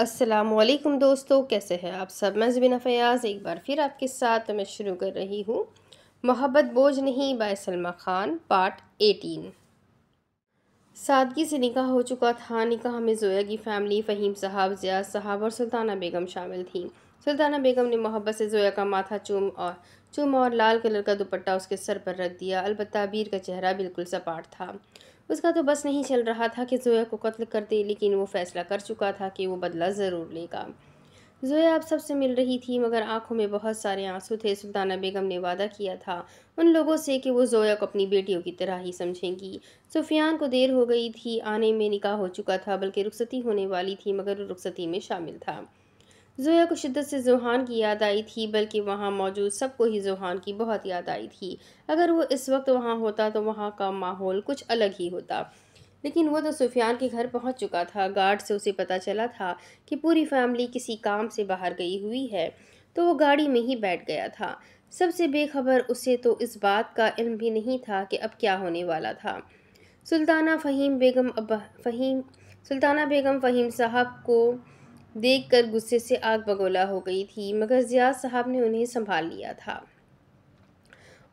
असलकम दोस्तों कैसे हैं आप सब मैं जबीना फ़याज़ एक बार फिर आपके साथ मैं शुरू कर रही हूँ मोहब्बत बोझ नहीं by Salma Khan part eighteen सादगी से निकाह हो चुका था निकाह में जोया की फैमिली फ़हीम साहब जिया साहब और सुल्ताना बेगम शामिल थी सुल्ताना बेगम ने मोहब्बत से जोया का माथा चूम और चूम और लाल कलर का दुपट्टा उसके सर पर रख दिया अलबत्त अबीर का चेहरा बिल्कुल सपाट था उसका तो बस नहीं चल रहा था कि जोया को कत्ल कर दे लेकिन वो फैसला कर चुका था कि वो बदला ज़रूर लेगा जोया अब सबसे मिल रही थी मगर आंखों में बहुत सारे आंसू थे सुल्ताना बेगम ने वादा किया था उन लोगों से कि वो जोया को अपनी बेटियों की तरह ही समझेंगी सुफियान को देर हो गई थी आने में निकाह हो चुका था बल्कि रुखसती होने वाली थी मगर रुखसती में शामिल था जोया को शिद्दत से ज़ुहान की याद आई थी बल्कि वहाँ मौजूद सबको ही ज़ुहान की बहुत याद आई थी अगर वो इस वक्त वहाँ होता तो वहाँ का माहौल कुछ अलग ही होता लेकिन वो तो सुफियान के घर पहुंच चुका था गार्ड से उसे पता चला था कि पूरी फैमिली किसी काम से बाहर गई हुई है तो वो गाड़ी में ही बैठ गया था सबसे बेखबर उसे तो इस बात का इल्म भी नहीं था कि अब क्या होने वाला था सुल्ताना फ़हीम बेगम अब फ़हीम सुल्ताना बेगम फ़हीम साहब को देखकर गुस्से से आग बगोला हो गई थी मगर जियाज साहब ने उन्हें संभाल लिया था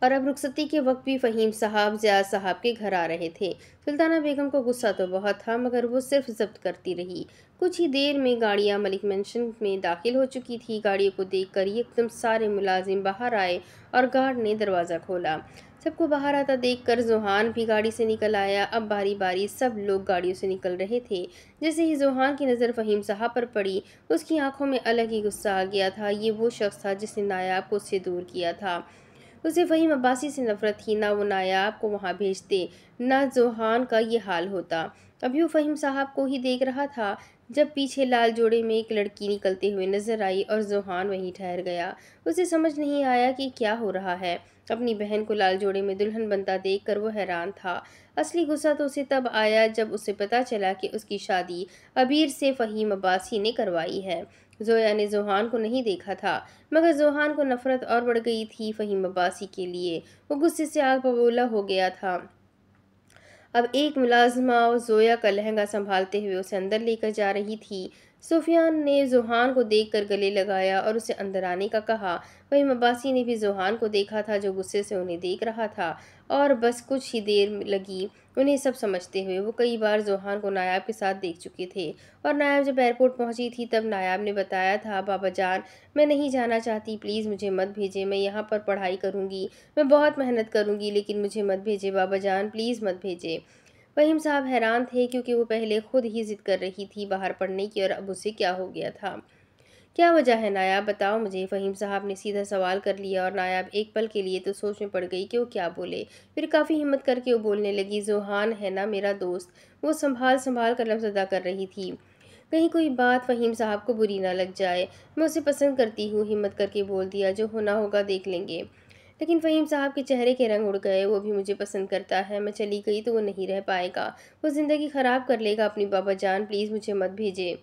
और अब रुखसती के वक्त भी फ़हीम साहब जिया साहब के घर आ रहे थे सुल्ताना बेगम को गुस्सा तो बहुत था मगर वो सिर्फ जब्त करती रही कुछ ही देर में गाड़ियाँ मलिक मेंशन में दाखिल हो चुकी थी गाड़ियों को देख कर एकदम सारे मुलाजिम बाहर आए और गार्ड ने दरवाज़ा खोला सबको बाहर आता देखकर जोहान भी गाड़ी से निकल आया अब बारी बारी सब लोग गाड़ियों से निकल रहे थे जैसे ही जोहान की नज़र फ़हीम साहब पर पड़ी उसकी आंखों में अलग ही गुस्सा आ गया था ये वो शख्स था जिसने नायाब को उससे दूर किया था उसे फ़हीम अब्बासी से नफ़रत थी ना वो नायाब को वहाँ भेजते ना जोहान का ये हाल होता अभी वो फ़हीम साहब को ही देख रहा था जब पीछे लाल जोड़े में एक लड़की निकलते हुए नज़र आई और जोहान वहीं ठहर गया उसे समझ नहीं आया कि क्या हो रहा है अपनी बहन को लाल जोड़े में दुल्हन बनता देख कर वो हैरान था असली गुस्सा तो उसे तब आया जब उसे पता चला कि उसकी शादी अबीर से फ़हीम अब्बासी ने करवाई है जोया ने जोहान को नहीं देखा था मगर जोहान को नफ़रत और बढ़ गई थी फ़हीम अब्बासी के लिए वो गुस्से से आग बबूला हो गया था अब एक मुलाजमा जोया का लहंगा संभालते हुए उसे अंदर लेकर जा रही थी सूफियान ने जुहान को देख कर गले लगाया और उसे अंदर आने का कहा वही मबासी ने भी जुहान को देखा था जो गुस्से से उन्हें देख रहा था और बस कुछ ही देर लगी उन्हें सब समझते हुए वो कई बार जुहान को नायाब के साथ देख चुके थे और नायाब जब एयरपोर्ट पहुंची थी तब नायाब ने बताया था बाबा जान मैं नहीं जाना चाहती प्लीज़ मुझे मत भेजें मैं यहाँ पर पढ़ाई करूँगी मैं बहुत मेहनत करूँगी लेकिन मुझे मत भेजें बाबा जान प्लीज़ मत भेजें फ़हीम साहब हैरान थे क्योंकि वो पहले खुद ही ज़िद कर रही थी बाहर पढ़ने की और अब उसे क्या हो गया था क्या वजह है नायाब बताओ मुझे फ़हीम साहब ने सीधा सवाल कर लिया और नायाब एक पल के लिए तो सोच में पड़ गई कि वो क्या बोले फिर काफ़ी हिम्मत करके वो बोलने लगी जोहान है ना मेरा दोस्त वो संभाल संभाल कर लफ्ज़ अदा कर रही थी कहीं कोई बात फ़हीम साहब को बुरी ना लग जाए मैं उसे पसंद करती हूँ हिम्मत करके बोल दिया जो होना होगा देख लेंगे लेकिन फ़हीम साहब के चेहरे के रंग उड़ गए वो भी मुझे पसंद करता है मैं चली गई तो वो नहीं रह पाएगा वो ज़िंदगी ख़राब कर लेगा अपनी बाबा जान प्लीज़ मुझे मत भेजे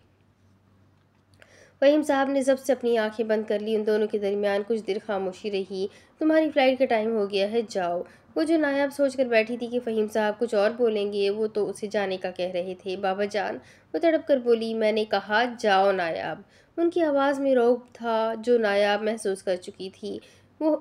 फ़हीम साहब ने जब से अपनी आंखें बंद कर ली उन दोनों के दरमियान कुछ देर खामोशी रही तुम्हारी फ़्लाइट का टाइम हो गया है जाओ वो जो नायाब सोच कर बैठी थी कि फ़हीम साहब कुछ और बोलेंगे वो तो उसे जाने का कह रहे थे बाबा जान वो तड़प कर बोली मैंने कहा जाओ नायाब उनकी आवाज़ में रोग था जो नायाब महसूस कर चुकी थी वो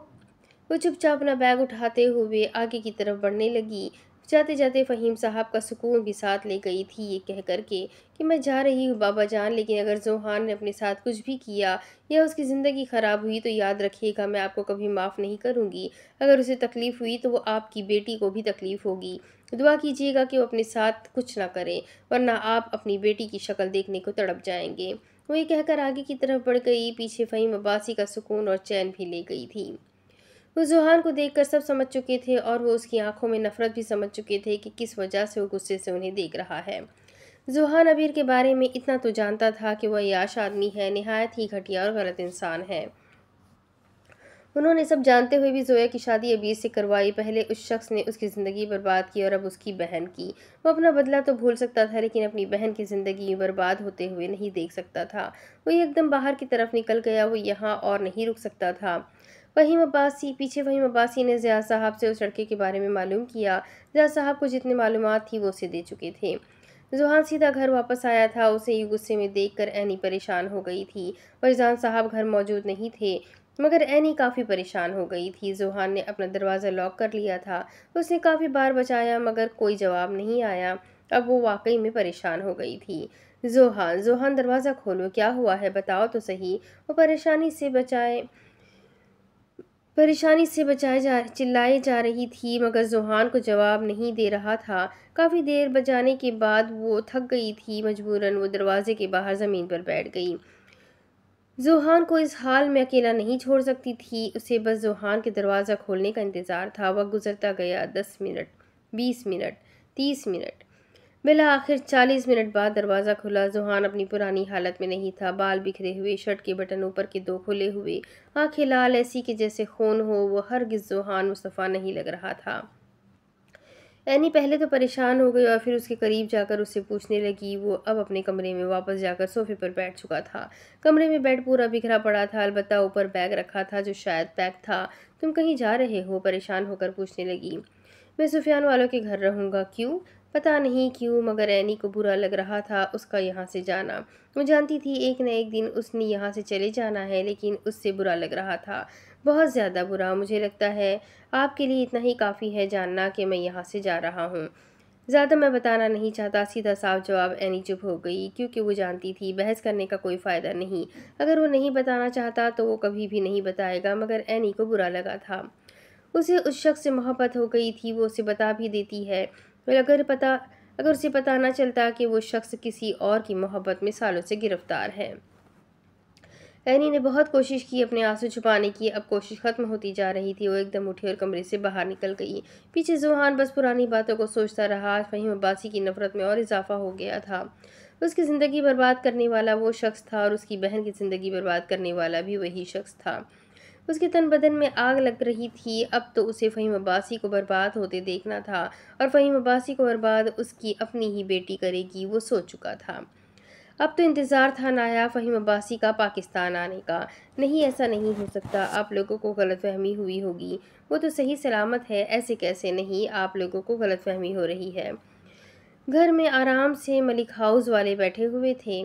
वो चुपचाप अपना बैग उठाते हुए आगे की तरफ बढ़ने लगी जाते जाते फ़हीम साहब का सुकून भी साथ ले गई थी ये कह कर के कि मैं जा रही हूँ बाबा जान लेकिन अगर जोहान ने अपने साथ कुछ भी किया या उसकी ज़िंदगी ख़राब हुई तो याद रखिएगा मैं आपको कभी माफ़ नहीं करूँगी अगर उसे तकलीफ़ हुई तो वो आपकी बेटी को भी तकलीफ़ होगी दुआ कीजिएगा कि वो अपने साथ कुछ ना करें वरना आप अपनी बेटी की शक्ल देखने को तड़प जाएँगे वो ये कहकर आगे की तरफ बढ़ गई पीछे फ़हीम अब्बासी का सुकून और चैन भी ले गई थी वो जुहान को देखकर सब समझ चुके थे और वो उसकी आंखों में नफरत भी समझ चुके थे कि किस वजह से वो गुस्से से उन्हें देख रहा है जुहान अबीर के बारे में इतना तो जानता था कि वह याश आदमी है नहायत ही घटिया और गलत इंसान है उन्होंने सब जानते हुए भी जोया की शादी अबीर से करवाई पहले उस शख्स ने उसकी ज़िंदगी बर्बाद की और अब उसकी बहन की वो अपना बदला तो भूल सकता था लेकिन अपनी बहन की ज़िंदगी बर्बाद होते हुए नहीं देख सकता था वो एकदम बाहर की तरफ निकल गया वो यहाँ और नहीं रुक सकता था वहीम अब्बासी पीछे वहीम अब्बासी ने ज़िया साहब से उस लड़के के बारे में मालूम किया ज़िया साहब को जितनी मालूम थी वो उसे दे चुके थे जुहान सीधा घर वापस आया था उसे ये गुस्से में देख कर एनी परेशान हो गई थी फरजान साहब घर मौजूद नहीं थे मगर एनी काफ़ी परेशान हो गई थी जुहान ने अपना दरवाज़ा लॉक कर लिया था उसने काफ़ी बार बचाया मगर कोई जवाब नहीं आया अब वो वाकई में परेशान हो गई थी जोहान जोहान दरवाज़ा खोलो क्या हुआ है बताओ तो सही वो परेशानी से बचाए परेशानी से बचाए जा चिल्लाई जा रही थी मगर जोहान को जवाब नहीं दे रहा था काफ़ी देर बजाने के बाद वो थक गई थी मजबूरन वो दरवाज़े के बाहर ज़मीन पर बैठ गई जोहान को इस हाल में अकेला नहीं छोड़ सकती थी उसे बस जोहान के दरवाज़ा खोलने का इंतज़ार था वह गुजरता गया दस मिनट बीस मिनट तीस मिनट मिला आखिर चालीस मिनट बाद दरवाज़ा खुला जुहान अपनी पुरानी हालत में नहीं था बाल बिखरे हुए शर्ट के बटन ऊपर के दो खुले हुए आंखें लाल ऐसी कि जैसे खून हो वह हर गिज़ जुहान मुस्तफ़ा नहीं लग रहा था एनी पहले तो परेशान हो गई और फिर उसके करीब जाकर उससे पूछने लगी वो अब अपने कमरे में वापस जाकर सोफे पर बैठ चुका था कमरे में बेड पूरा बिखरा पड़ा था अलबत् ऊपर बैग रखा था जो शायद पैक था तुम कहीं जा रहे हो परेशान होकर पूछने लगी मैं सुफियान वालों के घर रहूँगा क्यों पता नहीं क्यों मगर एनी को बुरा लग रहा था उसका यहाँ से जाना वो जानती थी एक न एक दिन उसने यहाँ से चले जाना है लेकिन उससे बुरा लग रहा था बहुत ज़्यादा बुरा मुझे लगता है आपके लिए इतना ही काफ़ी है जानना कि मैं यहाँ से जा रहा हूँ ज़्यादा मैं बताना नहीं चाहता सीधा साफ जवाब एनी चुप हो गई क्योंकि वो जानती थी बहस करने का कोई फ़ायदा नहीं अगर वो नहीं बताना चाहता तो वो कभी भी नहीं बताएगा मगर एनी को बुरा लगा था उसे उस शख्स से मोहब्बत हो गई थी वो उसे बता भी देती है वेल अगर पता अगर उसे पता ना चलता कि वो शख्स किसी और की मोहब्बत में सालों से गिरफ्तार है एनी ने बहुत कोशिश की अपने आंसू छुपाने की अब कोशिश ख़त्म होती जा रही थी वो एकदम उठी और कमरे से बाहर निकल गई पीछे जुहान बस पुरानी बातों को सोचता रहा वहीं अब्बासी की नफ़रत में और इजाफा हो गया था उसकी ज़िंदगी बर्बाद करने वाला वो शख्स था और उसकी बहन की ज़िंदगी बर्बाद करने वाला भी वही शख्स था उसके तन बदन में आग लग रही थी अब तो उसे फ़हीम अब्बासी को बर्बाद होते देखना था और फ़हीम अब्बासी को बर्बाद उसकी अपनी ही बेटी करेगी वो सोच चुका था अब तो इंतज़ार था नाया फ़हीम अब्बासी का पाकिस्तान आने का नहीं ऐसा नहीं हो सकता आप लोगों को गलत फहमी हुई होगी वो तो सही सलामत है ऐसे कैसे नहीं आप लोगों को गलत फहमी हो रही है घर में आराम से मलिक हाउस वाले बैठे हुए थे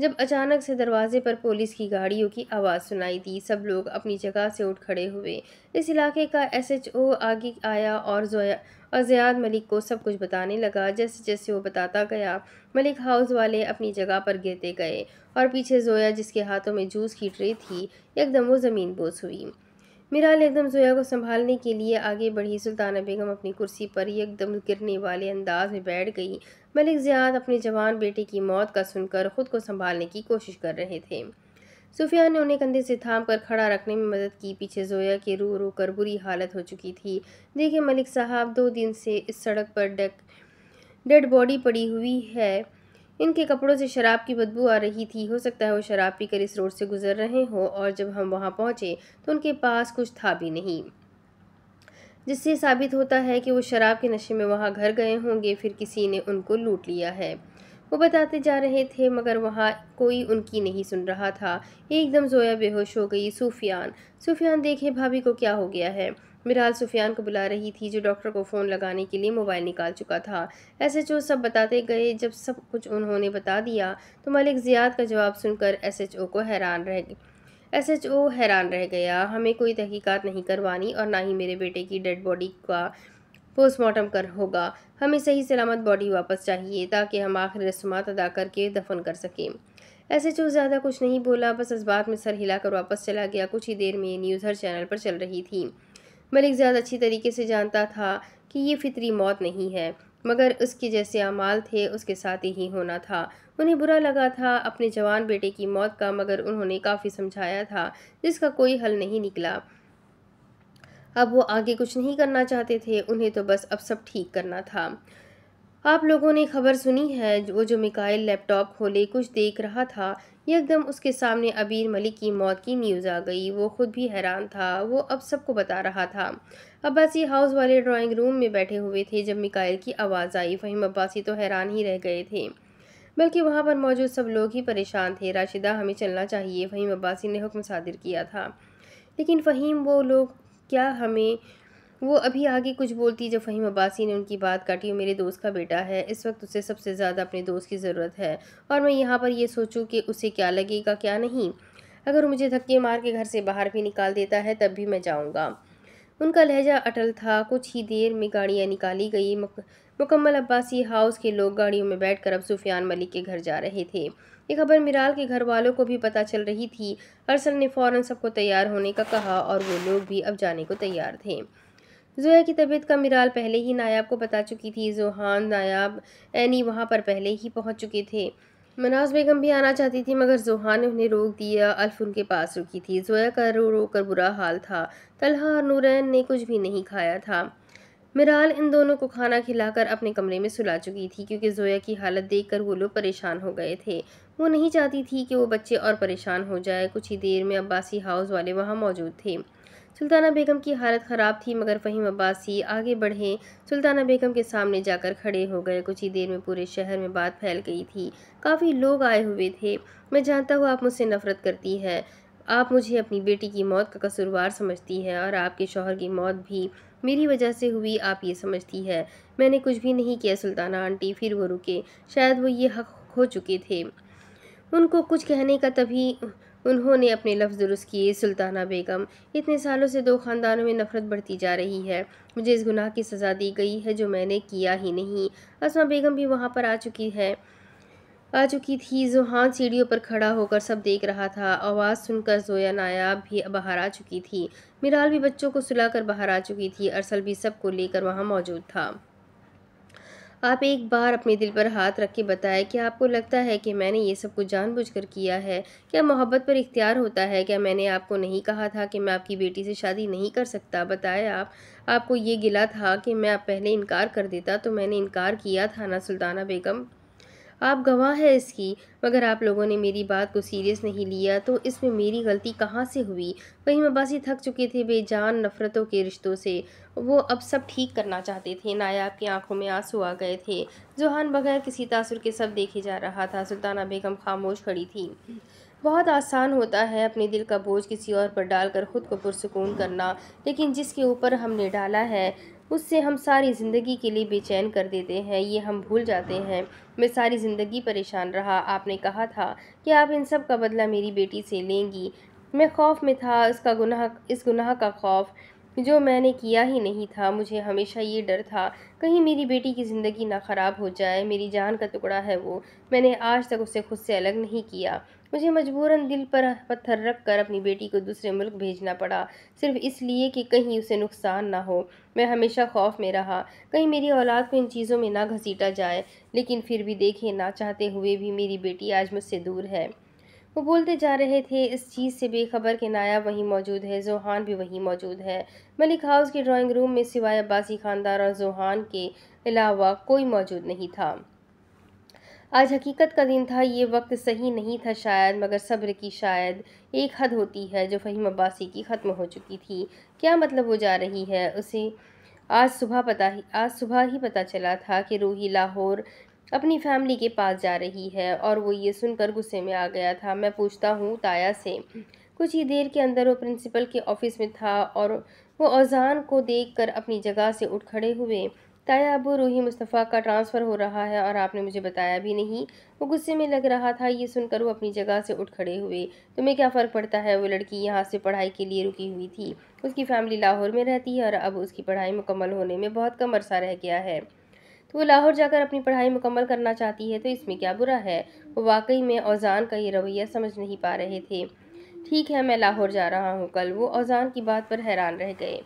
जब अचानक से दरवाजे पर पुलिस की गाड़ियों की आवाज़ सुनाई दी सब लोग अपनी जगह से उठ खड़े हुए इस इलाके का एसएचओ आगे आया और जोया और जयाद मलिक को सब कुछ बताने लगा जैसे जैसे वो बताता गया मलिक हाउस वाले अपनी जगह पर गिरते गए और पीछे जोया जिसके हाथों में जूस की ट्रे थी एकदम वो ज़मीन बोस हुई मिराल एकदम जोया को संभालने के लिए आगे बढ़ी सुल्ताना बेगम अपनी कुर्सी पर एकदम गिरने वाले अंदाज में बैठ गई मलिक ज़ियाद अपने जवान बेटे की मौत का सुनकर ख़ुद को संभालने की कोशिश कर रहे थे सूफिया ने उन्हें कंधे से थाम कर खड़ा रखने में मदद की पीछे जोया के रू रो कर बुरी हालत हो चुकी थी देखिए मलिक साहब दो दिन से इस सड़क पर डेक डेड बॉडी पड़ी हुई है इनके कपड़ों से शराब की बदबू आ रही थी हो सकता है वो शराब पीकर इस रोड से गुजर रहे हों और जब हम वहाँ पहुँचे तो उनके पास कुछ था भी नहीं जिससे साबित होता है कि वो शराब के नशे में वहाँ घर गए होंगे फिर किसी ने उनको लूट लिया है वो बताते जा रहे थे मगर वहाँ कोई उनकी नहीं सुन रहा था एकदम जोया बेहोश हो गई सूफियान सूफियान देखे भाभी को क्या हो गया है मिराल सुफियान को बुला रही थी जो डॉक्टर को फ़ोन लगाने के लिए मोबाइल निकाल चुका था ऐसे जो सब बताते गए जब सब कुछ उन्होंने बता दिया तो मालिक ज़ियाद का जवाब सुनकर एसएचओ को हैरान रह एस एच ओ हैरान रह गया हमें कोई तहकीकात नहीं करवानी और ना ही मेरे बेटे की डेड बॉडी का पोस्टमार्टम कर होगा हमें सही सलामत बॉडी वापस चाहिए ताकि हम आखिरी रस्मात अदा करके दफन कर सकें एस एच ओ ज़्यादा कुछ नहीं बोला बस इस बात में सर हिलाकर वापस चला गया कुछ ही देर में न्यूज़ हर चैनल पर चल रही थी मलिक ज़्यादा अच्छी तरीके से जानता था कि ये फितरी मौत नहीं है मगर उसके जैसे अमाल थे उसके साथ ही होना था उन्हें बुरा लगा था अपने जवान बेटे की मौत का मगर उन्होंने काफ़ी समझाया था जिसका कोई हल नहीं निकला अब वो आगे कुछ नहीं करना चाहते थे उन्हें तो बस अब सब ठीक करना था आप लोगों ने खबर सुनी है वो जो मिकाइल लैपटॉप खोले कुछ देख रहा था यकदम उसके सामने अबीर मलिक की मौत की न्यूज़ आ गई वो खुद भी हैरान था वो अब सबको बता रहा था अब्बासी हाउस वाले ड्राइंग रूम में बैठे हुए थे जब मिकायल की आवाज़ आई फ़हीम अब्बासी तो हैरान ही रह गए थे बल्कि वहाँ पर मौजूद सब लोग ही परेशान थे राशिदा हमें चलना चाहिए फ़हीम अब्बासी ने हुक्म सादिर किया था लेकिन फ़हीम वो लोग क्या हमें वो अभी आगे कुछ बोलती जब फ़हीम अब्बासी ने उनकी बात काटी मेरे दोस्त का बेटा है इस वक्त उसे सबसे ज़्यादा अपने दोस्त की ज़रूरत है और मैं यहाँ पर ये सोचूँ कि उसे क्या लगेगा क्या नहीं अगर मुझे धक्के मार के घर से बाहर भी निकाल देता है तब भी मैं जाऊँगा उनका लहजा अटल था कुछ ही देर में गाड़ियाँ निकाली गई मुकम्मल अब्बासी हाउस के लोग गाड़ियों में बैठकर अब सुफियान मलिक के घर जा रहे थे ये खबर मिराल के घर वालों को भी पता चल रही थी अरसल ने फ़ौरन सबको तैयार होने का कहा और वो लोग भी अब जाने को तैयार थे जोया की तबीयत का मिराल पहले ही नायाब को बता चुकी थी जोहान नायाब एनी वहाँ पर पहले ही पहुँच चुके थे मनाज बेगम भी आना चाहती थी मगर जोहान ने उन्हें रोक दिया अल्फ उनके पास रुकी थी जोया का रो रो कर बुरा हाल था तलहा और नूरैन ने कुछ भी नहीं खाया था मिराल इन दोनों को खाना खिलाकर अपने कमरे में सुला चुकी थी क्योंकि जोया की हालत देखकर वो लोग परेशान हो गए थे वो नहीं चाहती थी कि वो बच्चे और परेशान हो जाए कुछ ही देर में अब्बासी हाउस वाले वहाँ मौजूद थे सुल्ताना बेगम की हालत ख़राब थी मगर फ़हीम अब्बासी आगे बढ़े सुल्ताना बेगम के सामने जाकर खड़े हो गए कुछ ही देर में पूरे शहर में बात फैल गई थी काफ़ी लोग आए हुए थे मैं जानता हूँ आप मुझसे नफ़रत करती है आप मुझे अपनी बेटी की मौत का कसूरवार समझती है और आपके शौहर की मौत भी मेरी वजह से हुई आप ये समझती है मैंने कुछ भी नहीं किया सुल्ताना आंटी फिर वो रुके शायद वो ये हक हो चुके थे उनको कुछ कहने का तभी उन्होंने अपने लफ्ज़ दुरुस्त किए सुल्ताना बेगम इतने सालों से दो ख़ानदानों में नफ़रत बढ़ती जा रही है मुझे इस गुनाह की सज़ा दी गई है जो मैंने किया ही नहीं असमा बेगम भी वहाँ पर आ चुकी है आ चुकी थी जुहान सीढ़ियों पर खड़ा होकर सब देख रहा था आवाज़ सुनकर जोया नायाब भी बाहर आ चुकी थी मिराल भी बच्चों को सुलाकर बाहर आ चुकी थी अरसल भी सबको लेकर वहाँ मौजूद था आप एक बार अपने दिल पर हाथ रख के बताएं कि आपको लगता है कि मैंने ये सब कुछ जानबूझकर किया है क्या मोहब्बत पर इख्तियार होता है क्या मैंने आपको नहीं कहा था कि मैं आपकी बेटी से शादी नहीं कर सकता बताएं आप आपको ये गिला था कि मैं आप पहले इनकार कर देता तो मैंने इनकार किया था ना सुल्ताना बेगम आप गवाह हैं इसकी मगर आप लोगों ने मेरी बात को सीरियस नहीं लिया तो इसमें मेरी गलती कहाँ से हुई वही मबासी थक चुके थे बेजान नफ़रतों के रिश्तों से वो अब सब ठीक करना चाहते थे नायाब की आंखों में आंसू आ गए थे जुहान बगैर किसी तासुर के सब देखे जा रहा था सुल्ताना बेगम खामोश खड़ी थी बहुत आसान होता है अपने दिल का बोझ किसी और पर डालकर ख़ुद को पुरसकून करना लेकिन जिसके ऊपर हमने डाला है उससे हम सारी ज़िंदगी के लिए बेचैन कर देते हैं ये हम भूल जाते हैं मैं सारी ज़िंदगी परेशान रहा आपने कहा था कि आप इन सब का बदला मेरी बेटी से लेंगी मैं खौफ में था इसका गुनाह इस गुनाह का खौफ जो मैंने किया ही नहीं था मुझे हमेशा ये डर था कहीं मेरी बेटी की ज़िंदगी ना ख़राब हो जाए मेरी जान का टुकड़ा है वो मैंने आज तक उसे खुद से अलग नहीं किया मुझे मजबूरन दिल पर पत्थर रख कर अपनी बेटी को दूसरे मुल्क भेजना पड़ा सिर्फ इसलिए कि कहीं उसे नुकसान ना हो मैं हमेशा खौफ में रहा कहीं मेरी औलाद को इन चीज़ों में ना घसीटा जाए लेकिन फिर भी देखे ना चाहते हुए भी मेरी बेटी आज मुझसे दूर है वो बोलते जा रहे थे इस चीज़ से बेखबर कि नायाब वहीं मौजूद है जोहान भी वहीं मौजूद है मलिक हाउस के ड्राइंग रूम में सिवाय अब्बासी ख़ानदार और जोहान के अलावा कोई मौजूद नहीं था आज हकीकत का दिन था ये वक्त सही नहीं था शायद मगर सब्र की शायद एक हद होती है जो फ़हीम अब्बासी की ख़त्म हो चुकी थी क्या मतलब वो जा रही है उसे आज सुबह पता ही आज सुबह ही पता चला था कि रूही लाहौर अपनी फैमिली के पास जा रही है और वो ये सुनकर गुस्से में आ गया था मैं पूछता हूँ ताया से कुछ ही देर के अंदर वो प्रिंसिपल के ऑफिस में था और वो औज़ान को देखकर अपनी जगह से उठ खड़े हुए ताया अब रूही मुस्तफ़ा का ट्रांसफ़र हो रहा है और आपने मुझे बताया भी नहीं वो गुस्से में लग रहा था ये सुनकर वो अपनी जगह से उठ खड़े हुए तुम्हें क्या फ़र्क पड़ता है वो लड़की यहाँ से पढ़ाई के लिए रुकी हुई थी उसकी फ़ैमिली लाहौर में रहती है और अब उसकी पढ़ाई मुकम्मल होने में बहुत कम अरसा रह गया है तो वो लाहौर जाकर अपनी पढ़ाई मुकम्मल करना चाहती है तो इसमें क्या बुरा है वो वाकई में औजान का ये रवैया समझ नहीं पा रहे थे ठीक है मैं लाहौर जा रहा हूँ कल वो औजान की बात पर हैरान रह गए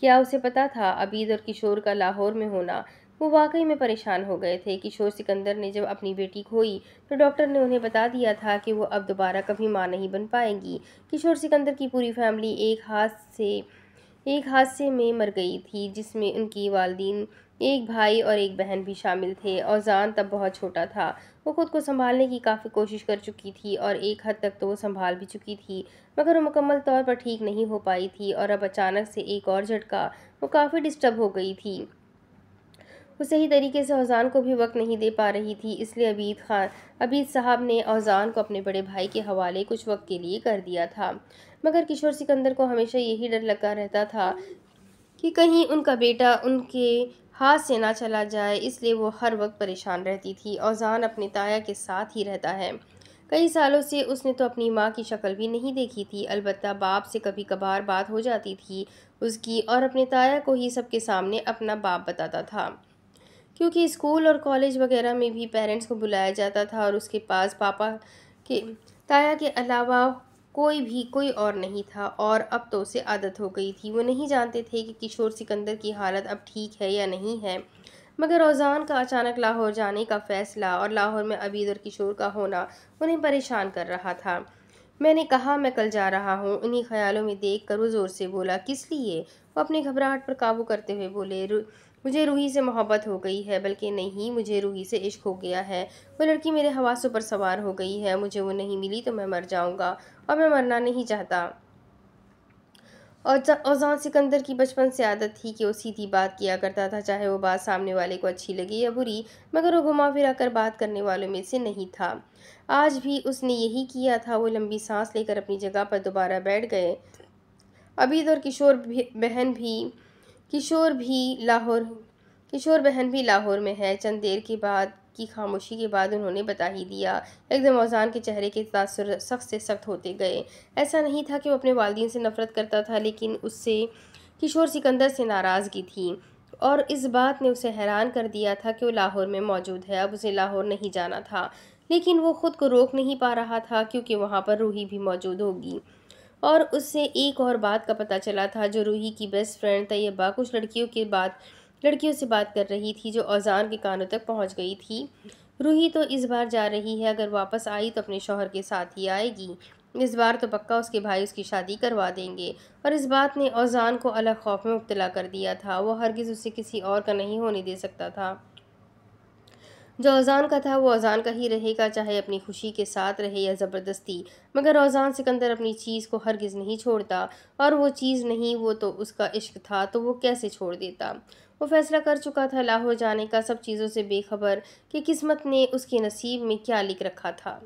क्या उसे पता था अबीद और किशोर का लाहौर में होना वो वाकई में परेशान हो गए थे किशोर सिकंदर ने जब अपनी बेटी खोई तो डॉक्टर ने उन्हें बता दिया था कि वो अब दोबारा कभी माँ नहीं बन पाएंगी किशोर सिकंदर की पूरी फैमिली एक हाथ से एक हादसे में मर गई थी जिसमें उनकी वालदीन एक भाई और एक बहन भी शामिल थे और जान तब बहुत छोटा था वो खुद को संभालने की काफ़ी कोशिश कर चुकी थी और एक हद तक तो वो संभाल भी चुकी थी मगर वो मुकम्मल तौर पर ठीक नहीं हो पाई थी और अब अचानक से एक और झटका वो काफ़ी डिस्टर्ब हो गई थी वो सही तरीके से औजान को भी वक्त नहीं दे पा रही थी इसलिए अबीद खान अबीद साहब ने औजान को अपने बड़े भाई के हवाले कुछ वक्त के लिए कर दिया था मगर किशोर सिकंदर को हमेशा यही डर लगा रहता था कि कहीं उनका बेटा उनके हाथ से ना चला जाए इसलिए वो हर वक्त परेशान रहती थी औजान अपने ताया के साथ ही रहता है कई सालों से उसने तो अपनी माँ की शक्ल भी नहीं देखी थी अलबत्त बाप से कभी कभार बात हो जाती थी उसकी और अपने ताया को ही सबके सामने अपना बाप बताता था क्योंकि स्कूल और कॉलेज वगैरह में भी पेरेंट्स को बुलाया जाता था और उसके पास पापा के ताया के अलावा कोई भी कोई और नहीं था और अब तो उसे आदत हो गई थी वो नहीं जानते थे कि किशोर सिकंदर की हालत अब ठीक है या नहीं है मगर रोज़ान का अचानक लाहौर जाने का फ़ैसला और लाहौर में अबीद और किशोर का होना उन्हें परेशान कर रहा था मैंने कहा मैं कल जा रहा हूँ उन्हीं ख्यालों में देख कर वो ज़ोर से बोला किस लिए वो अपनी घबराहट पर काबू करते हुए बोले मुझे रूही से मोहब्बत हो गई है बल्कि नहीं मुझे रूही से इश्क हो गया है वो लड़की मेरे हवासों पर सवार हो गई है मुझे वो नहीं मिली तो मैं मर जाऊँगा और मैं मरना नहीं चाहता औजान सिकंदर की बचपन से आदत थी कि वो सीधी बात किया करता था चाहे वो बात सामने वाले को अच्छी लगे या बुरी मगर वो घुमा फिरा कर बात करने वालों में से नहीं था आज भी उसने यही किया था वो लंबी सांस लेकर अपनी जगह पर दोबारा बैठ गए अबीद तो और किशोर बहन भी किशोर भी लाहौर किशोर बहन भी लाहौर में है चंद देर के बाद की खामोशी के बाद उन्होंने बता ही दिया एकदम औजान के चेहरे के तासर सख्त से सख्त होते गए ऐसा नहीं था कि वो अपने वालदेन से नफरत करता था लेकिन उससे किशोर सिकंदर से नाराज़गी थी और इस बात ने उसे हैरान कर दिया था कि वो लाहौर में मौजूद है अब उसे लाहौर नहीं जाना था लेकिन वो ख़ुद को रोक नहीं पा रहा था क्योंकि वहाँ पर रूही भी मौजूद होगी और उससे एक और बात का पता चला था जो रूही की बेस्ट फ्रेंड तैयबा कुछ लड़कियों के बाद लड़कियों से बात कर रही थी जो औज़ान के कानों तक पहुंच गई थी रूही तो इस बार जा रही है अगर वापस आई तो अपने शोहर के साथ ही आएगी इस बार तो पक्का उसके भाई उसकी शादी करवा देंगे और इस बात ने औजान को अलग खौफ में मुबला कर दिया था वो हरगिज़ उसे किसी और का नहीं होने दे सकता था जो अजान का था वो अजान का ही रहेगा चाहे अपनी खुशी के साथ रहे या ज़बरदस्ती मगर अजान सिकंदर अपनी चीज़ को हरगिज़ नहीं छोड़ता और वो चीज़ नहीं वो तो उसका इश्क था तो वो कैसे छोड़ देता वो फैसला कर चुका था लाहौर जाने का सब चीज़ों से बेखबर कि किस्मत ने उसके नसीब में क्या लिख रखा था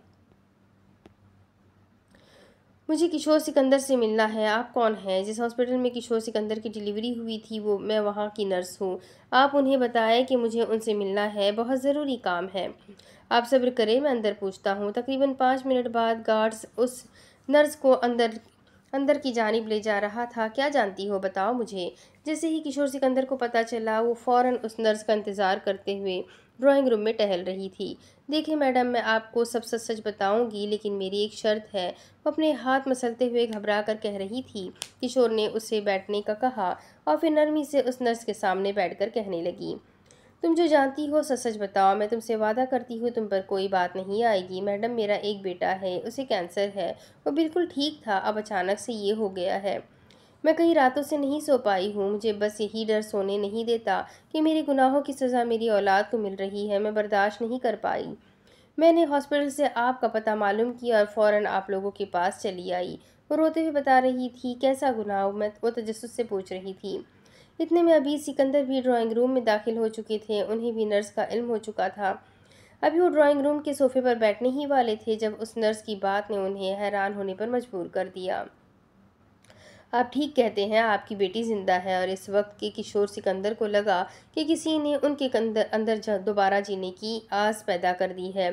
मुझे किशोर सिकंदर से मिलना है आप कौन हैं जिस हॉस्पिटल में किशोर सिकंदर की डिलीवरी हुई थी वो मैं वहाँ की नर्स हूँ आप उन्हें बताएं कि मुझे उनसे मिलना है बहुत ज़रूरी काम है आप सब्र करें मैं अंदर पूछता हूँ तकरीबन पाँच मिनट बाद गार्ड्स उस नर्स को अंदर अंदर की जानब ले जा रहा था क्या जानती हो बताओ मुझे जैसे ही किशोर सिकंदर को पता चला वो फ़ौर उस नर्स का इंतज़ार करते हुए ड्राइंग रूम में टहल रही थी देखिए मैडम मैं आपको सब सच सच बताऊंगी लेकिन मेरी एक शर्त है वो अपने हाथ मसलते हुए घबरा कर कह रही थी किशोर ने उसे बैठने का कहा और फिर नरमी से उस नर्स के सामने बैठकर कहने लगी तुम जो जानती हो सच सच बताओ मैं तुमसे वादा करती हूँ तुम पर कोई बात नहीं आएगी मैडम मेरा एक बेटा है उसे कैंसर है वो बिल्कुल ठीक था अब अचानक से ये हो गया है मैं कई रातों से नहीं सो पाई हूँ मुझे बस यही डर सोने नहीं देता कि मेरे गुनाहों की सज़ा मेरी औलाद को मिल रही है मैं बर्दाश्त नहीं कर पाई मैंने हॉस्पिटल से आपका पता मालूम किया और फ़ौर आप लोगों के पास चली आई वो रोते हुए बता रही थी कैसा गुनाह मैं वो तजस से पूछ रही थी इतने में अभी सिकंदर भी ड्राइंग रूम में दाखिल हो चुके थे उन्हें भी नर्स का इल्म हो चुका था अभी वो ड्राइंग रूम के सोफे पर बैठने ही वाले थे जब उस नर्स की बात ने उन्हें हैरान होने पर मजबूर कर दिया आप ठीक कहते हैं आपकी बेटी ज़िंदा है और इस वक्त के किशोर सिकंदर को लगा कि किसी ने उनके अंदर अंदर दोबारा जीने की आस पैदा कर दी है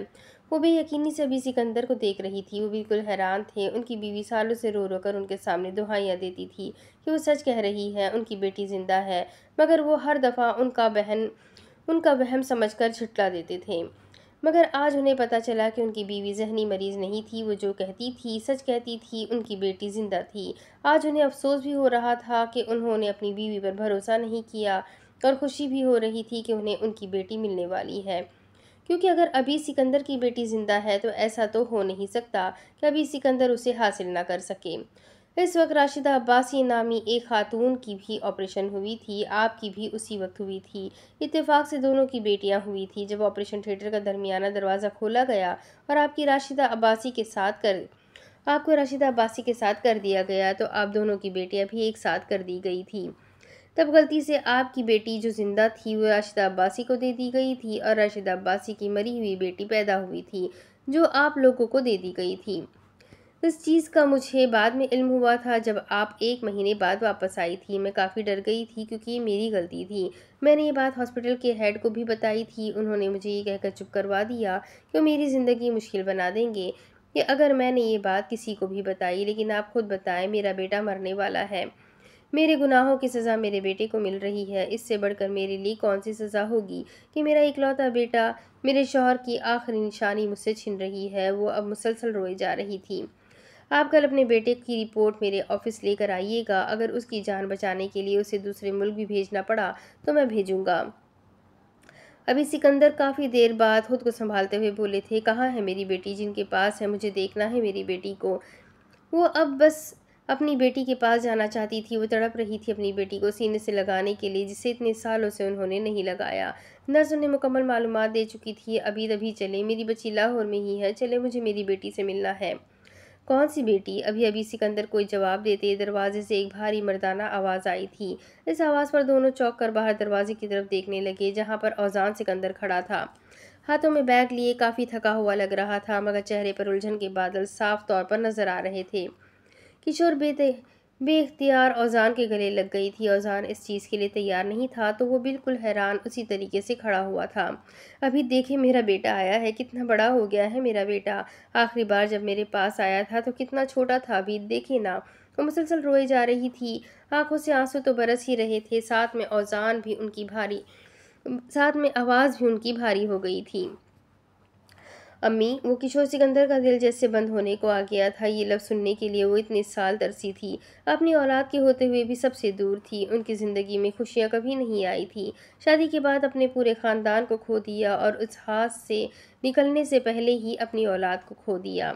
वो भी यकीनी से अभी सिकंदर को देख रही थी वो बिल्कुल हैरान थे उनकी बीवी सालों से रो रो कर उनके सामने दुहाइयाँ देती थी कि वो सच कह रही है उनकी बेटी ज़िंदा है मगर वो हर दफ़ा उनका बहन उनका वहम समझकर झुटला देते थे मगर आज उन्हें पता चला कि उनकी बीवी जहनी मरीज़ नहीं थी वो जो कहती थी सच कहती थी उनकी बेटी ज़िंदा थी आज उन्हें अफसोस भी हो रहा था कि उन्होंने अपनी बीवी पर भरोसा नहीं किया और खुशी भी हो रही थी कि उन्हें उनकी बेटी मिलने वाली है क्योंकि अगर अभी सिकंदर की बेटी ज़िंदा है तो ऐसा तो हो नहीं सकता कि अभी सिकंदर उसे हासिल ना कर सके इस वक्त राशिदा अब्बासी नामी एक खातून की भी ऑपरेशन हुई थी आपकी भी उसी वक्त हुई थी इत्तेफाक से दोनों की बेटियां हुई थी जब ऑपरेशन थिएटर का दरमियाना दरवाज़ा खोला गया और आपकी राशिदा अब्बासी के साथ कर आपको राशिदा अब्बासी के साथ कर दिया गया तो आप दोनों की बेटियां भी एक साथ कर दी गई थी तब गलती से आपकी बेटी जो ज़िंदा थी वह राशिदा अब्बासी को दे दी गई थी और राशिदा अब्बासी की मरी हुई बेटी पैदा हुई थी जो आप लोगों को दे दी गई थी इस चीज़ का मुझे बाद में इल्म हुआ था जब आप एक महीने बाद वापस आई थी मैं काफ़ी डर गई थी क्योंकि ये मेरी गलती थी मैंने ये बात हॉस्पिटल के हेड को भी बताई थी उन्होंने मुझे ये कहकर चुप करवा दिया कि वो मेरी ज़िंदगी मुश्किल बना देंगे कि अगर मैंने ये बात किसी को भी बताई लेकिन आप खुद बताएं मेरा बेटा मरने वाला है मेरे गुनाहों की सज़ा मेरे बेटे को मिल रही है इससे बढ़कर मेरे लिए कौन सी सज़ा होगी कि मेरा इकलौता बेटा मेरे शोहर की आखिरी निशानी मुझसे छिन रही है वो अब मुसलसल रोए जा रही थी आप कल अपने बेटे की रिपोर्ट मेरे ऑफिस लेकर आइएगा अगर उसकी जान बचाने के लिए उसे दूसरे मुल्क भी भेजना पड़ा तो मैं भेजूँगा अभी सिकंदर काफ़ी देर बाद खुद को संभालते हुए बोले थे कहाँ है मेरी बेटी जिनके पास है मुझे देखना है मेरी बेटी को वो अब बस अपनी बेटी के पास जाना चाहती थी वो तड़प रही थी अपनी बेटी को सीने से लगाने के लिए जिसे इतने सालों से उन्होंने नहीं लगाया नर्स उन्हें मुकम्मल मालूम दे चुकी थी अभी तभी चले मेरी बच्ची लाहौर में ही है चले मुझे मेरी बेटी से मिलना है कौन सी बेटी अभी अभी सिकंदर कोई जवाब देते दरवाजे से एक भारी मर्दाना आवाज़ आई थी इस आवाज़ पर दोनों चौक कर बाहर दरवाजे की तरफ देखने लगे जहाँ पर औजान सिकंदर खड़ा था हाथों में बैग लिए काफ़ी थका हुआ लग रहा था मगर चेहरे पर उलझन के बादल साफ तौर पर नजर आ रहे थे किशोर बेटे बेख्तियार औजान के गले लग गई थी औजान इस चीज़ के लिए तैयार नहीं था तो वो बिल्कुल हैरान उसी तरीके से खड़ा हुआ था अभी देखे मेरा बेटा आया है कितना बड़ा हो गया है मेरा बेटा आखिरी बार जब मेरे पास आया था तो कितना छोटा था अभी देखे ना वो मुसलसल रोए जा रही थी आंखों से आंसू तो बरस ही रहे थे साथ में औजान भी उनकी भारी साथ में आवाज़ भी उनकी भारी हो गई थी अम्मी वो किशोर सिकंदर का दिल जैसे बंद होने को आ गया था ये लफ्ज़ सुनने के लिए वो इतने साल तरसी थी अपनी औलाद के होते हुए भी सबसे दूर थी उनकी ज़िंदगी में खुशियाँ कभी नहीं आई थी शादी के बाद अपने पूरे ख़ानदान को खो दिया और उस हाथ से निकलने से पहले ही अपनी औलाद को खो दिया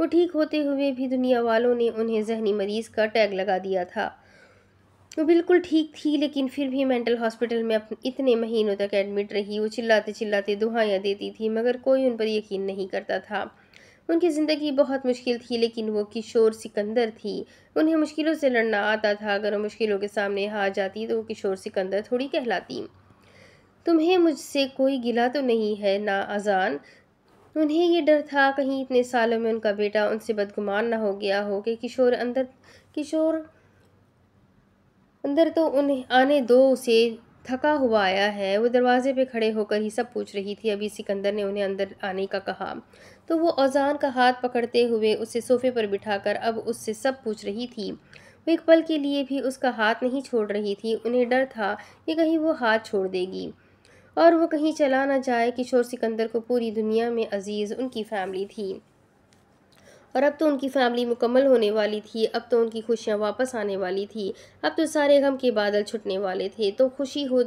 वो ठीक होते हुए भी दुनिया वालों ने उन्हें जहनी मरीज़ का टैग लगा दिया था वो तो बिल्कुल ठीक थी लेकिन फिर भी मेंटल हॉस्पिटल में इतने महीनों तक एडमिट रही वो चिल्लाते चिल्लाते दुहाइयाँ देती थी मगर कोई उन पर यकीन नहीं करता था उनकी ज़िंदगी बहुत मुश्किल थी लेकिन वो किशोर सिकंदर थी उन्हें मुश्किलों से लड़ना आता था अगर वो मुश्किलों के सामने हार जाती तो वो किशोर सिकंदर थोड़ी कहलाती तुम्हें मुझसे कोई गिला तो नहीं है ना अजान उन्हें ये डर था कहीं इतने सालों में उनका बेटा उनसे बदगुमान ना हो गया हो कि किशोर अंदर किशोर अंदर तो उन्हें आने दो उसे थका हुआ आया है वो दरवाजे पे खड़े होकर ही सब पूछ रही थी अभी सिकंदर ने उन्हें अंदर आने का कहा तो वो औज़ान का हाथ पकड़ते हुए उसे सोफे पर बिठाकर अब उससे सब पूछ रही थी वो एक पल के लिए भी उसका हाथ नहीं छोड़ रही थी उन्हें डर था कि कहीं वो हाथ छोड़ देगी और वो कहीं चला ना जाए किशोर सिकंदर को पूरी दुनिया में अजीज़ उनकी फैमिली थी और अब तो उनकी फैमिली मुकम्मल होने वाली थी अब तो उनकी खुशियाँ वापस आने वाली थी अब तो सारे गम के बादल छुटने वाले थे तो खुशी हो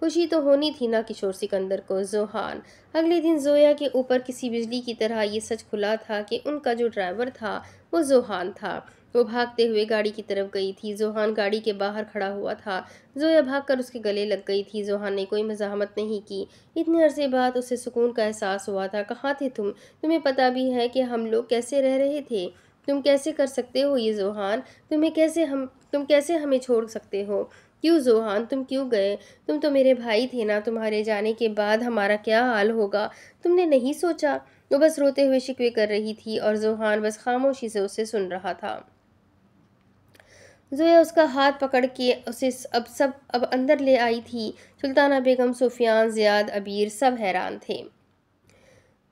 खुशी तो होनी थी ना किशोर सिकंदर को जोहान अगले दिन जोया के ऊपर किसी बिजली की तरह ये सच खुला था कि उनका जो ड्राइवर था वो जोहान था वो भागते हुए गाड़ी की तरफ गई थी जोहान गाड़ी के बाहर खड़ा हुआ था जोया भागकर उसके गले लग गई थी जोहान ने कोई मजामत नहीं की इतने अरसे बाद उसे सुकून का एहसास हुआ था कहाँ थे तुम तुम्हें पता भी है कि हम लोग कैसे रह रहे थे तुम कैसे कर सकते हो ये जोहान तुम्हें कैसे हम तुम कैसे हमें छोड़ सकते हो क्यों जोहान तुम क्यों गए तुम तो मेरे भाई थे ना तुम्हारे जाने के बाद हमारा क्या हाल होगा तुमने नहीं सोचा वो बस रोते हुए शिकवे कर रही थी और जोहान बस खामोशी से उसे सुन रहा था जोया उसका हाथ पकड़ के उसे अब सब अब अंदर ले आई थी सुल्ताना बेगम सूफियान ज़ियाद अबीर सब हैरान थे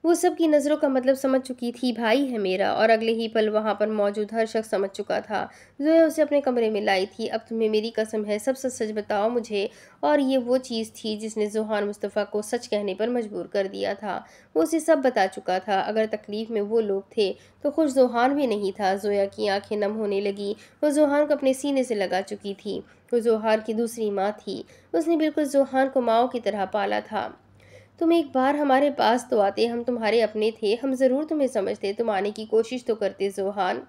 वो सब की नज़रों का मतलब समझ चुकी थी भाई है मेरा और अगले ही पल वहाँ पर मौजूद हर शख्स समझ चुका था जोया उसे अपने कमरे में लाई थी अब तुम्हें मेरी कसम है सब सच सच बताओ मुझे और ये वो चीज़ थी जिसने जोहान मुस्तफ़ा को सच कहने पर मजबूर कर दिया था वो उसे सब बता चुका था अगर तकलीफ़ में वो लोग थे तो खुश जोहान भी नहीं था जोया की आँखें नम होने लगी वो जोहान को अपने सीने से लगा चुकी थी वो जोहार की दूसरी माँ थी उसने बिल्कुल जोहान को माओ की तरह पाला था तुम एक बार हमारे पास तो आते हम तुम्हारे अपने थे हम ज़रूर तुम्हें समझते तुम आने की कोशिश तो करते जोहान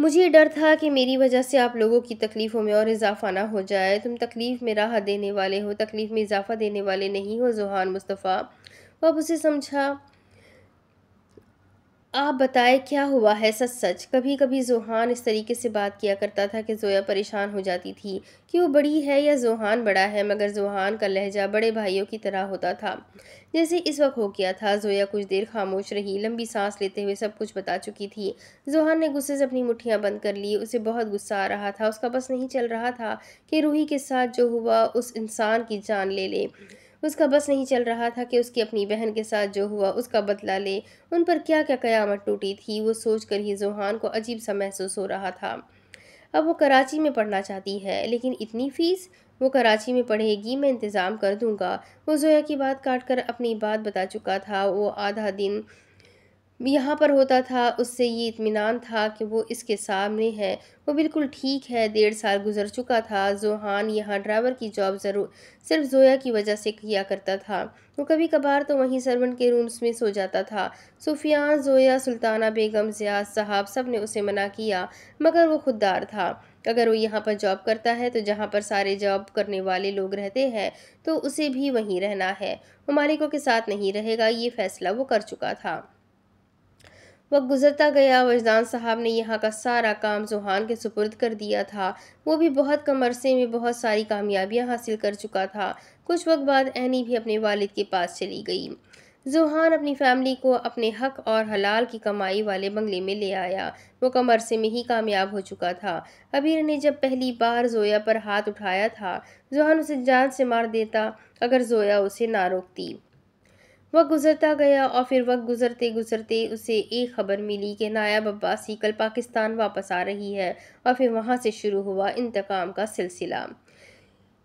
मुझे डर था कि मेरी वजह से आप लोगों की तकलीफ़ों में और इजाफा ना हो जाए तुम तकलीफ़ में राहत देने वाले हो तकलीफ़ में इजाफा देने वाले नहीं हो जोहान मुस्तफ़ा वह अब उसे समझा आप बताएं क्या हुआ है सच सच कभी कभी जोहान इस तरीके से बात किया करता था कि जोया परेशान हो जाती थी कि वो बड़ी है या जोहान बड़ा है मगर जोहान का लहजा बड़े भाइयों की तरह होता था जैसे इस वक्त हो गया था जोया कुछ देर खामोश रही लंबी सांस लेते हुए सब कुछ बता चुकी थी जोहान ने गुस्से से अपनी मुठ्ठियाँ बंद कर ली उसे बहुत गुस्सा आ रहा था उसका बस नहीं चल रहा था कि रूही के साथ जो हुआ उस इंसान की जान ले ले उसका बस नहीं चल रहा था कि उसकी अपनी बहन के साथ जो हुआ उसका बदला ले उन पर क्या क्या कयामत टूटी थी वो सोचकर ही जोहान को अजीब सा महसूस हो रहा था अब वो कराची में पढ़ना चाहती है लेकिन इतनी फ़ीस वो कराची में पढ़ेगी मैं इंतज़ाम कर दूंगा वो जोया की बात काट कर अपनी बात बता चुका था वो आधा दिन यहाँ पर होता था उससे ये इतमान था कि वो इसके सामने है वो बिल्कुल ठीक है डेढ़ साल गुजर चुका था जोहान यहाँ ड्राइवर की जॉब ज़रूर सिर्फ जोया की वजह से किया करता था वो कभी कभार तो वहीं सर्वेंट के रूम्स में सो जाता था सुफियान जोया सुल्ताना बेगम ज़ियाज साहब सब ने उसे मना किया मगर वो खुददार था अगर वो यहाँ पर जॉब करता है तो जहाँ पर सारे जॉब करने वाले लोग रहते हैं तो उसे भी वहीं रहना है वो मालिकों के साथ नहीं रहेगा ये फैसला वो कर चुका था वक्त गुजरता गया वजदान साहब ने यहाँ का सारा काम जुहान के सुपुर्द कर दिया था वो भी बहुत कम अरसे में बहुत सारी कामयाबियाँ हासिल कर चुका था कुछ वक्त बाद एनी भी अपने वालिद के पास चली गई जोहान अपनी फैमिली को अपने हक और हलाल की कमाई वाले बंगले में ले आया वो कम अरसे में ही कामयाब हो चुका था अबीर ने जब पहली बार जोया पर हाथ उठाया था जोहान उसे जान से मार देता अगर जोया उसे ना रोकती वक्त गुजरता गया और फिर वक्त गुजरते गुजरते उसे एक खबर मिली कि नायब अब्बासी कल पाकिस्तान वापस आ रही है और फिर वहाँ से शुरू हुआ इंतकाम का सिलसिला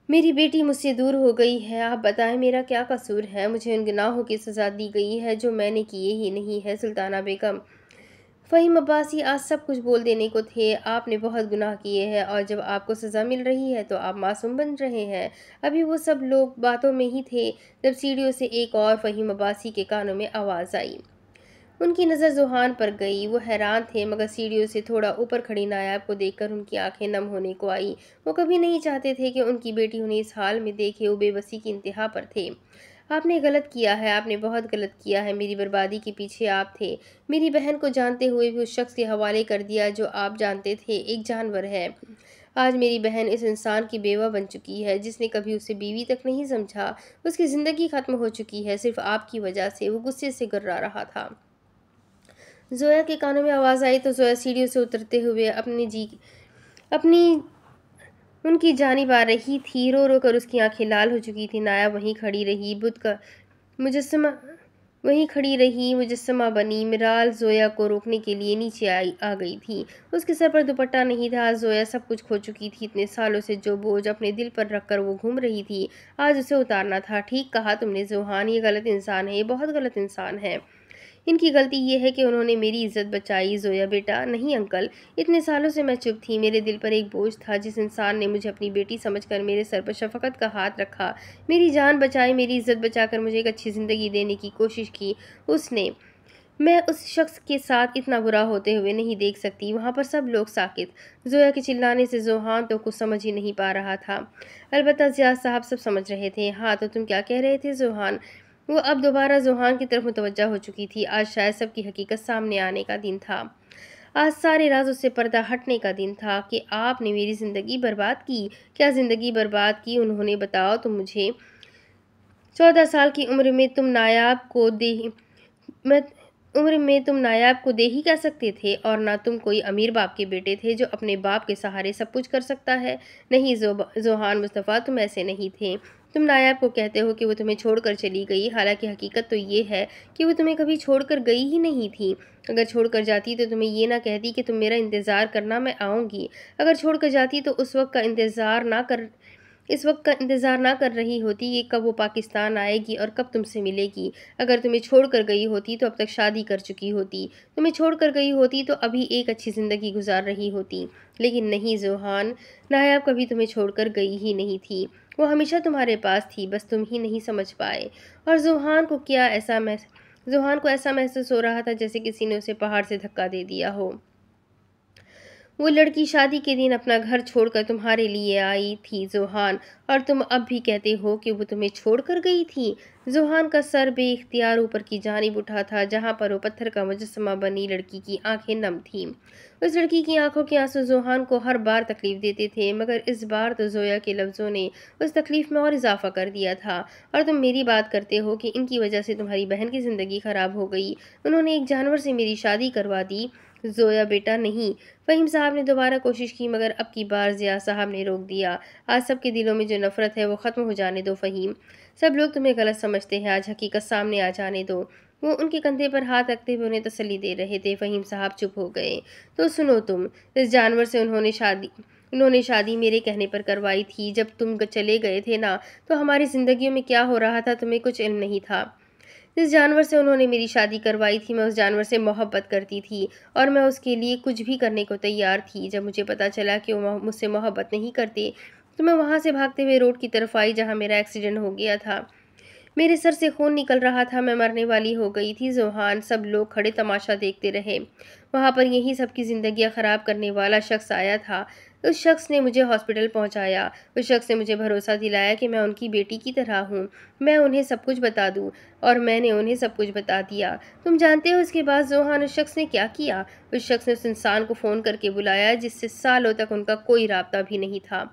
मेरी बेटी मुझसे दूर हो गई है आप बताएं मेरा क्या कसूर है मुझे उन गुनाहों की सज़ा दी गई है जो मैंने किए ही नहीं है सुल्ताना बेगम फ़हीम अब्बासी आज सब कुछ बोल देने को थे आपने बहुत गुनाह किए हैं और जब आपको सज़ा मिल रही है तो आप मासूम बन रहे हैं अभी वो सब लोग बातों में ही थे जब सीढ़ियों से एक और फ़हीम अब्बासी के कानों में आवाज़ आई उनकी नज़र जुहान पर गई वो हैरान थे मगर सीढ़ियों से थोड़ा ऊपर खड़ी नायाब को देखकर उनकी आंखें नम होने को आई वो कभी नहीं चाहते थे कि उनकी बेटी उन्हें इस हाल में देखे वो बेबसी की इंतहा पर थे आपने गलत किया है आपने बहुत गलत किया है मेरी बर्बादी के पीछे आप थे मेरी बहन को जानते हुए भी उस शख्स के हवाले कर दिया जो आप जानते थे एक जानवर है आज मेरी बहन इस इंसान की बेवा बन चुकी है जिसने कभी उसे बीवी तक नहीं समझा उसकी ज़िंदगी ख़त्म हो चुकी है सिर्फ आपकी वजह से वो गुस्से से गर्रा रहा था जोया के कानों में आवाज़ आई तो जोया सीढ़ियों से उतरते हुए अपने जी अपनी उनकी जानी आ रही थी रो रो कर उसकी आंखें लाल हो चुकी थी नाया वहीं खड़ी रही बुध का मुजस्मा वहीं खड़ी रही मुजस्मा बनी मिराल जोया को रोकने के लिए नीचे आई आ गई थी उसके सर पर दुपट्टा नहीं था जोया सब कुछ खो चुकी थी इतने सालों से जो बोझ अपने दिल पर रखकर वो घूम रही थी आज उसे उतारना था ठीक कहा तुमने जोहान ये गलत इंसान है ये बहुत गलत इंसान है इनकी गलती ये है कि उन्होंने मेरी इज्जत बचाई जोया बेटा नहीं अंकल इतने सालों से मैं चुप थी मेरे दिल पर एक बोझ था जिस इंसान ने मुझे अपनी बेटी समझकर मेरे सर पर शफकत का हाथ रखा मेरी जान बचाई मेरी इज्जत बचाकर मुझे एक अच्छी ज़िंदगी देने की कोशिश की उसने मैं उस शख्स के साथ इतना बुरा होते हुए नहीं देख सकती वहाँ पर सब लोग साकित जोया के चिल्लाने से जोहान तो कुछ समझ ही नहीं पा रहा था अलबत्त जिया साहब सब समझ रहे थे हाँ तो तुम क्या कह रहे थे जोहान वो अब दोबारा जुहान की तरफ मुतवजह हो चुकी थी आज शायद सबकी हकीकत सामने आने का दिन था आज सारे राज उससे पर्दा हटने का दिन था कि आपने मेरी ज़िंदगी बर्बाद की क्या ज़िंदगी बर्बाद की उन्होंने बताओ तो मुझे चौदह साल की उम्र में तुम नायाब को दे मैं उम्र में तुम नायाब को दे ही कह सकते थे और ना तुम कोई अमीर बाप के बेटे थे जो अपने बाप के सहारे सब कुछ कर सकता है नहीं जो जोहान मुस्तफ़ा तुम ऐसे नहीं थे तुम नायाब को कहते हो कि वो तुम्हें छोड़कर चली गई हालांकि हकीकत तो ये है कि वो तुम्हें कभी छोड़कर गई ही नहीं थी अगर छोड़कर जाती तो तुम्हें ये ना कहती कि तुम मेरा इंतज़ार करना मैं आऊँगी अगर कर जाती तो उस वक्त का इंतज़ार ना कर इस वक्त का इंतज़ार ना कर रही होती कि कब वो पाकिस्तान आएगी और कब तुमसे मिलेगी अगर तुम्हें छोड़ कर गई होती तो अब तक शादी कर चुकी होती तुम्हें छोड़ कर गई होती तो अभी एक अच्छी ज़िंदगी गुजार रही होती लेकिन नहीं जोहान नायाब कभी तुम्हें छोड़ कर गई ही नहीं थी वो हमेशा तुम्हारे पास थी बस तुम ही नहीं समझ पाए और जुहान को क्या ऐसा महसूस जुहान को ऐसा महसूस हो रहा था जैसे किसी ने उसे पहाड़ से धक्का दे दिया हो वो लड़की शादी के दिन अपना घर छोड़कर तुम्हारे लिए आई थी जोहान और तुम अब भी कहते हो कि वो तुम्हें छोड़कर गई थी जोहान का सर बेख्तियार ऊपर की जानब उठा था जहाँ पर वो पत्थर का मुजस्मा बनी लड़की की आंखें नम थीं उस लड़की की आंखों के आंसू जोहान को हर बार तकलीफ़ देते थे मगर इस बार तो जोया के लफ्ज़ों ने उस तकलीफ़ में और इजाफा कर दिया था और तुम मेरी बात करते हो कि इनकी वजह से तुम्हारी बहन की ज़िंदगी ख़राब हो गई उन्होंने एक जानवर से मेरी शादी करवा दी जोया बेटा नहीं फ़हीम साहब ने दोबारा कोशिश की मगर अब की बार ज़िया साहब ने रोक दिया आज सब के दिलों में जो नफ़रत है वो ख़त्म हो जाने दो फ़हीम सब लोग तुम्हें गलत समझते हैं आज हकीकत सामने आ जाने दो वो उनके कंधे पर हाथ रखते हुए उन्हें तसली दे रहे थे फ़हीम साहब चुप हो गए तो सुनो तुम इस जानवर से उन्होंने शादी उन्होंने शादी मेरे कहने पर करवाई थी जब तुम चले गए थे ना तो हमारी ज़िंदगियों में क्या हो रहा था तुम्हें कुछ इल्म नहीं था जिस जानवर से उन्होंने मेरी शादी करवाई थी मैं उस जानवर से मोहब्बत करती थी और मैं उसके लिए कुछ भी करने को तैयार थी जब मुझे पता चला कि वो मुझसे मोहब्बत नहीं करते तो मैं वहाँ से भागते हुए रोड की तरफ आई जहाँ मेरा एक्सीडेंट हो गया था मेरे सर से खून निकल रहा था मैं मरने वाली हो गई थी जोहान सब लोग खड़े तमाशा देखते रहे वहाँ पर यही सबकी ज़िंदगी ख़राब करने वाला शख्स आया था तो उस शख्स ने मुझे हॉस्पिटल पहुंचाया उस शख्स ने मुझे भरोसा दिलाया कि मैं उनकी बेटी की तरह हूँ मैं उन्हें सब कुछ बता दूँ और मैंने उन्हें सब कुछ बता दिया तुम जानते हो इसके बाद जोहान उस शख्स ने क्या किया उस शख्स ने उस इंसान को फ़ोन करके बुलाया जिससे सालों तक उनका कोई रबता भी नहीं था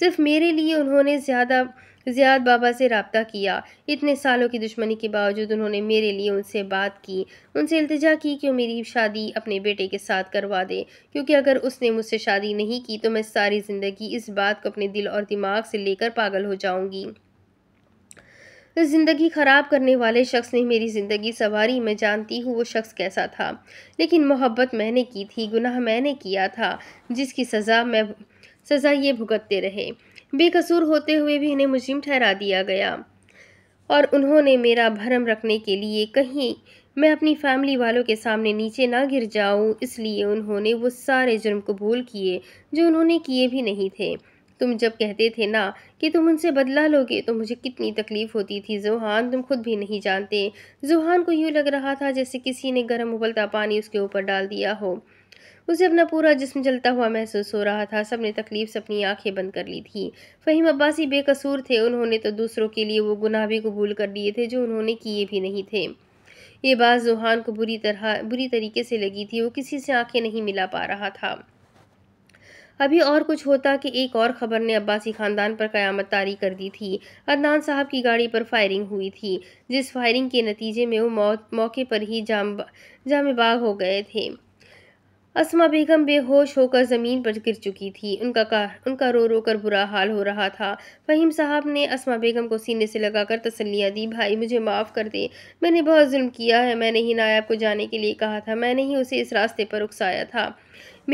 सिर्फ मेरे लिए उन्होंने ज़्यादा ज़ियाद बाबा से रबता किया इतने सालों की दुश्मनी के बावजूद उन्होंने मेरे लिए उनसे बात की उनसे अल्तजा की कि वो मेरी शादी अपने बेटे के साथ करवा दे क्योंकि अगर उसने मुझसे शादी नहीं की तो मैं सारी ज़िंदगी इस बात को अपने दिल और दिमाग से लेकर पागल हो जाऊँगी ज़िंदगी ख़राब करने वाले शख्स ने मेरी ज़िंदगी सवारी मैं जानती हूँ वो शख्स कैसा था लेकिन मोहब्बत मैंने की थी गुनाह मैंने किया था जिसकी सज़ा मैं सज़ा ये भुगतते रहे बेकसूर होते हुए भी इन्हें मुजिम ठहरा दिया गया और उन्होंने मेरा भरम रखने के लिए कहीं मैं अपनी फैमिली वालों के सामने नीचे ना गिर जाऊं इसलिए उन्होंने वो सारे जुर्म कबूल किए जो उन्होंने किए भी नहीं थे तुम जब कहते थे ना कि तुम उनसे बदला लोगे तो मुझे कितनी तकलीफ़ होती थी जोहान तुम खुद भी नहीं जानते जोहान को यूँ लग रहा था जैसे किसी ने गर्म उबलता पानी उसके ऊपर डाल दिया हो उसे अपना पूरा जिसम जलता हुआ महसूस हो रहा था सब ने तकलीफ से अपनी आंखें बंद कर ली थी फ़हीम अब्बासी बेकसूर थे उन्होंने तो दूसरों के लिए वो गुनाह भी कबूल कर लिए थे जो उन्होंने किए भी नहीं थे ये बात जुहान को बुरी तरह बुरी तरीके से लगी थी वो किसी से आंखें नहीं मिला पा रहा था अभी और कुछ होता कि एक और खबर ने अब्बासी ख़ानदान पर क़यामत तारी कर दी थी अदनान साहब की गाड़ी पर फायरिंग हुई थी जिस फायरिंग के नतीजे में वो मौत मौके पर ही जाम जामेबाग हो गए थे असमा बेगम बेहोश होकर ज़मीन पर गिर चुकी थी उनका का, उनका रो रो कर बुरा हाल हो रहा था फ़हीम साहब ने असमा बेगम को सीने से लगाकर तसलियाँ दी भाई मुझे माफ़ कर दे मैंने बहुत जुल्म किया है मैंने ही नायाब को जाने के लिए कहा था मैंने ही उसे इस रास्ते पर उकसाया था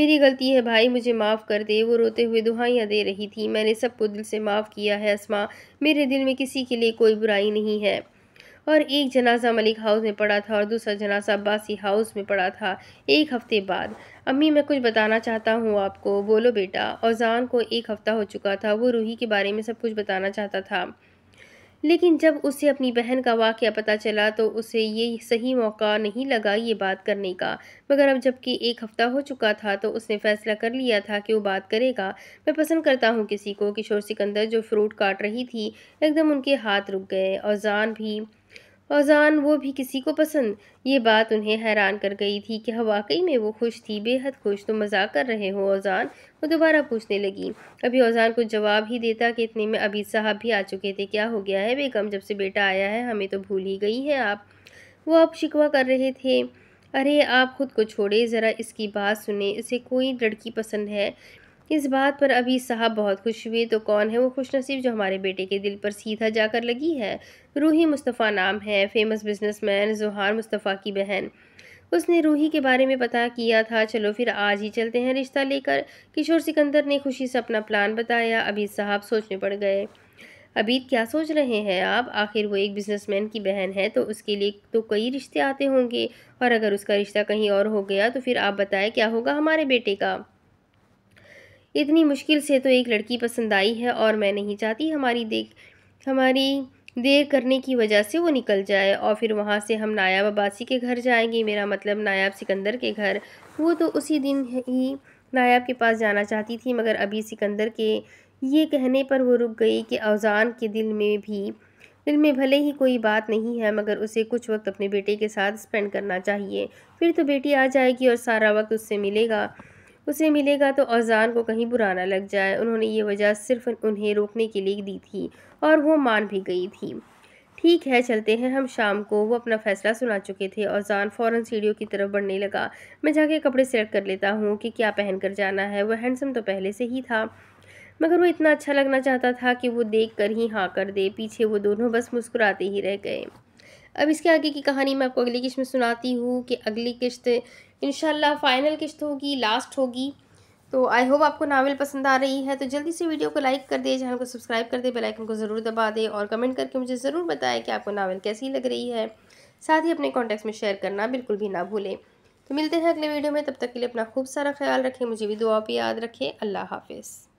मेरी गलती है भाई मुझे माफ़ कर दे वो रोते हुए दुहाइयाँ दे रही थी मैंने सबको दिल से माफ़ किया है असमा मेरे दिल में किसी के लिए कोई बुराई नहीं है और एक जनाजा मलिक हाउस में पड़ा था और दूसरा जनाजा अब्बासी हाउस में पड़ा था एक हफ़्ते बाद अम्मी मैं कुछ बताना चाहता हूँ आपको बोलो बेटा औजान को एक हफ़्ता हो चुका था वो रूही के बारे में सब कुछ बताना चाहता था लेकिन जब उसे अपनी बहन का वाक्य पता चला तो उसे ये सही मौका नहीं लगा ये बात करने का मगर अब जबकि एक हफ़्ता हो चुका था तो उसने फ़ैसला कर लिया था कि वो बात करेगा मैं पसंद करता हूँ किसी को किशोर सिकंदर जो फ्रूट काट रही थी एकदम उनके हाथ रुक गए और जान भी औजान वो भी किसी को पसंद ये बात उन्हें हैरान कर गई थी कि हाँ, वाकई में वो खुश थी बेहद खुश तो मजाक कर रहे हो औज़ान वो दोबारा पूछने लगी अभी औज़ान को जवाब ही देता कि इतने में अभी साहब भी आ चुके थे क्या हो गया है बेगम जब से बेटा आया है हमें तो भूल ही गई हैं आप वो आप शिकवा कर रहे थे अरे आप ख़ुद को छोड़े ज़रा इसकी बात सुने इसे कोई लड़की पसंद है इस बात पर अभी साहब बहुत खुश हुए तो कौन है वो खुश नसीब जो हमारे बेटे के दिल पर सीधा जाकर लगी है रूही मुस्तफ़ा नाम है फेमस बिजनेसमैन जोहार मुस्तफ़ा की बहन उसने रूही के बारे में पता किया था चलो फिर आज ही चलते हैं रिश्ता लेकर किशोर सिकंदर ने खुशी से अपना प्लान बताया अभी साहब सोचने पड़ गए अबीद क्या सोच रहे हैं आप आखिर वो एक बिजनेसमैन की बहन है तो उसके लिए तो कई रिश्ते आते होंगे और अगर उसका रिश्ता कहीं और हो गया तो फिर आप बताएं क्या होगा हमारे बेटे का इतनी मुश्किल से तो एक लड़की पसंद आई है और मैं नहीं चाहती हमारी देख हमारी देर करने की वजह से वो निकल जाए और फिर वहाँ से हम नायाब अब्बासी के घर जाएंगे मेरा मतलब नायाब सिकंदर के घर वो तो उसी दिन ही नायाब के पास जाना चाहती थी मगर अभी सिकंदर के ये कहने पर वो रुक गई कि अवजान के दिल में भी दिल में भले ही कोई बात नहीं है मगर उसे कुछ वक्त अपने बेटे के साथ स्पेंड करना चाहिए फिर तो बेटी आ जाएगी और सारा वक्त उससे मिलेगा उसे मिलेगा तो औजान को कहीं बुरा ना लग जाए उन्होंने ये वजह सिर्फ उन्हें रोकने के लिए दी थी और वो मान भी गई थी ठीक है चलते हैं हम शाम को वो अपना फैसला सुना चुके थे और जान फ़ौरन सीढ़ियों की तरफ बढ़ने लगा मैं जाके कपड़े सेलेक्ट कर लेता हूँ कि क्या पहन कर जाना है वह हैंडसम तो पहले से ही था मगर वो इतना अच्छा लगना चाहता था कि वो देख कर ही हाँ कर दे पीछे वो दोनों बस मुस्कुराते ही रह गए अब इसके आगे की कहानी मैं आपको अगली किश्त में सुनाती हूँ कि अगली किश्त इन फाइनल किश्त होगी लास्ट होगी तो आई होप आपको नावल पसंद आ रही है तो जल्दी से वीडियो को लाइक कर दे चैनल को सब्सक्राइब कर दे बेलाइकन को ज़रूर दबा दे और कमेंट करके मुझे ज़रूर बताएं कि आपको नावल कैसी लग रही है साथ ही अपने कॉन्टैक्ट में शेयर करना बिल्कुल भी ना भूलें तो मिलते हैं अगले वीडियो में तब तक के लिए अपना खूब सारा ख्याल रखें मुझे भी दुआ पर याद रखें अल्लाह हाफिज़